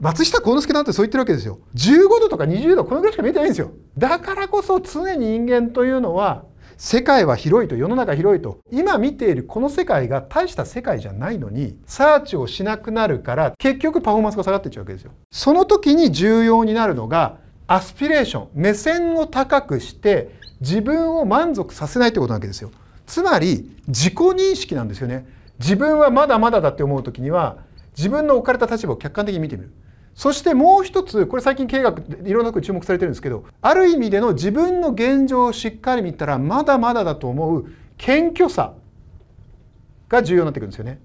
松下幸之助なんてそう言ってるわけですよ。15度とか20度、このぐらいしか見えてないんですよ。だからこそ常に人間というのは、世界は広いと、世の中広いと、今見ているこの世界が大した世界じゃないのに、サーチをしなくなるから、結局パフォーマンスが下がっていっちゃうわけですよ。その時に重要になるのが、アスピレーション、目線を高くして、自分を満足させないってことなわけですよ。つまり、自己認識なんですよね。自分はまだまだだって思う時には、自分の置かれた立場を客観的に見てみる。そしてもう一つこれ最近経営学いろんなと注目されてるんですけどある意味での自分の現状をしっかり見たらまだまだだと思う謙虚さが重要になってくるんですよね。